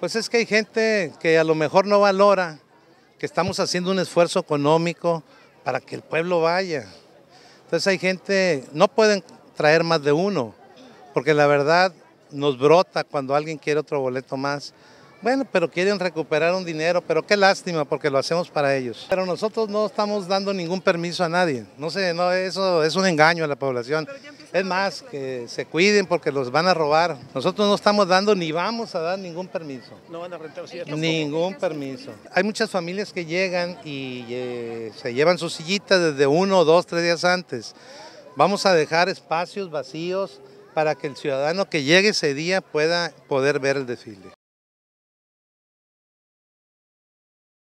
Pues es que hay gente que a lo mejor no valora que estamos haciendo un esfuerzo económico para que el pueblo vaya. Entonces hay gente, no pueden traer más de uno, porque la verdad nos brota cuando alguien quiere otro boleto más. Bueno, pero quieren recuperar un dinero, pero qué lástima porque lo hacemos para ellos. Pero nosotros no estamos dando ningún permiso a nadie. No sé, no, eso es un engaño a la población. Es más, que se cuiden porque los van a robar. Nosotros no estamos dando ni vamos a dar ningún permiso. No van a rentar Ningún permiso. Hay muchas familias que llegan y eh, se llevan su sillita desde uno, dos, tres días antes. Vamos a dejar espacios vacíos para que el ciudadano que llegue ese día pueda poder ver el desfile.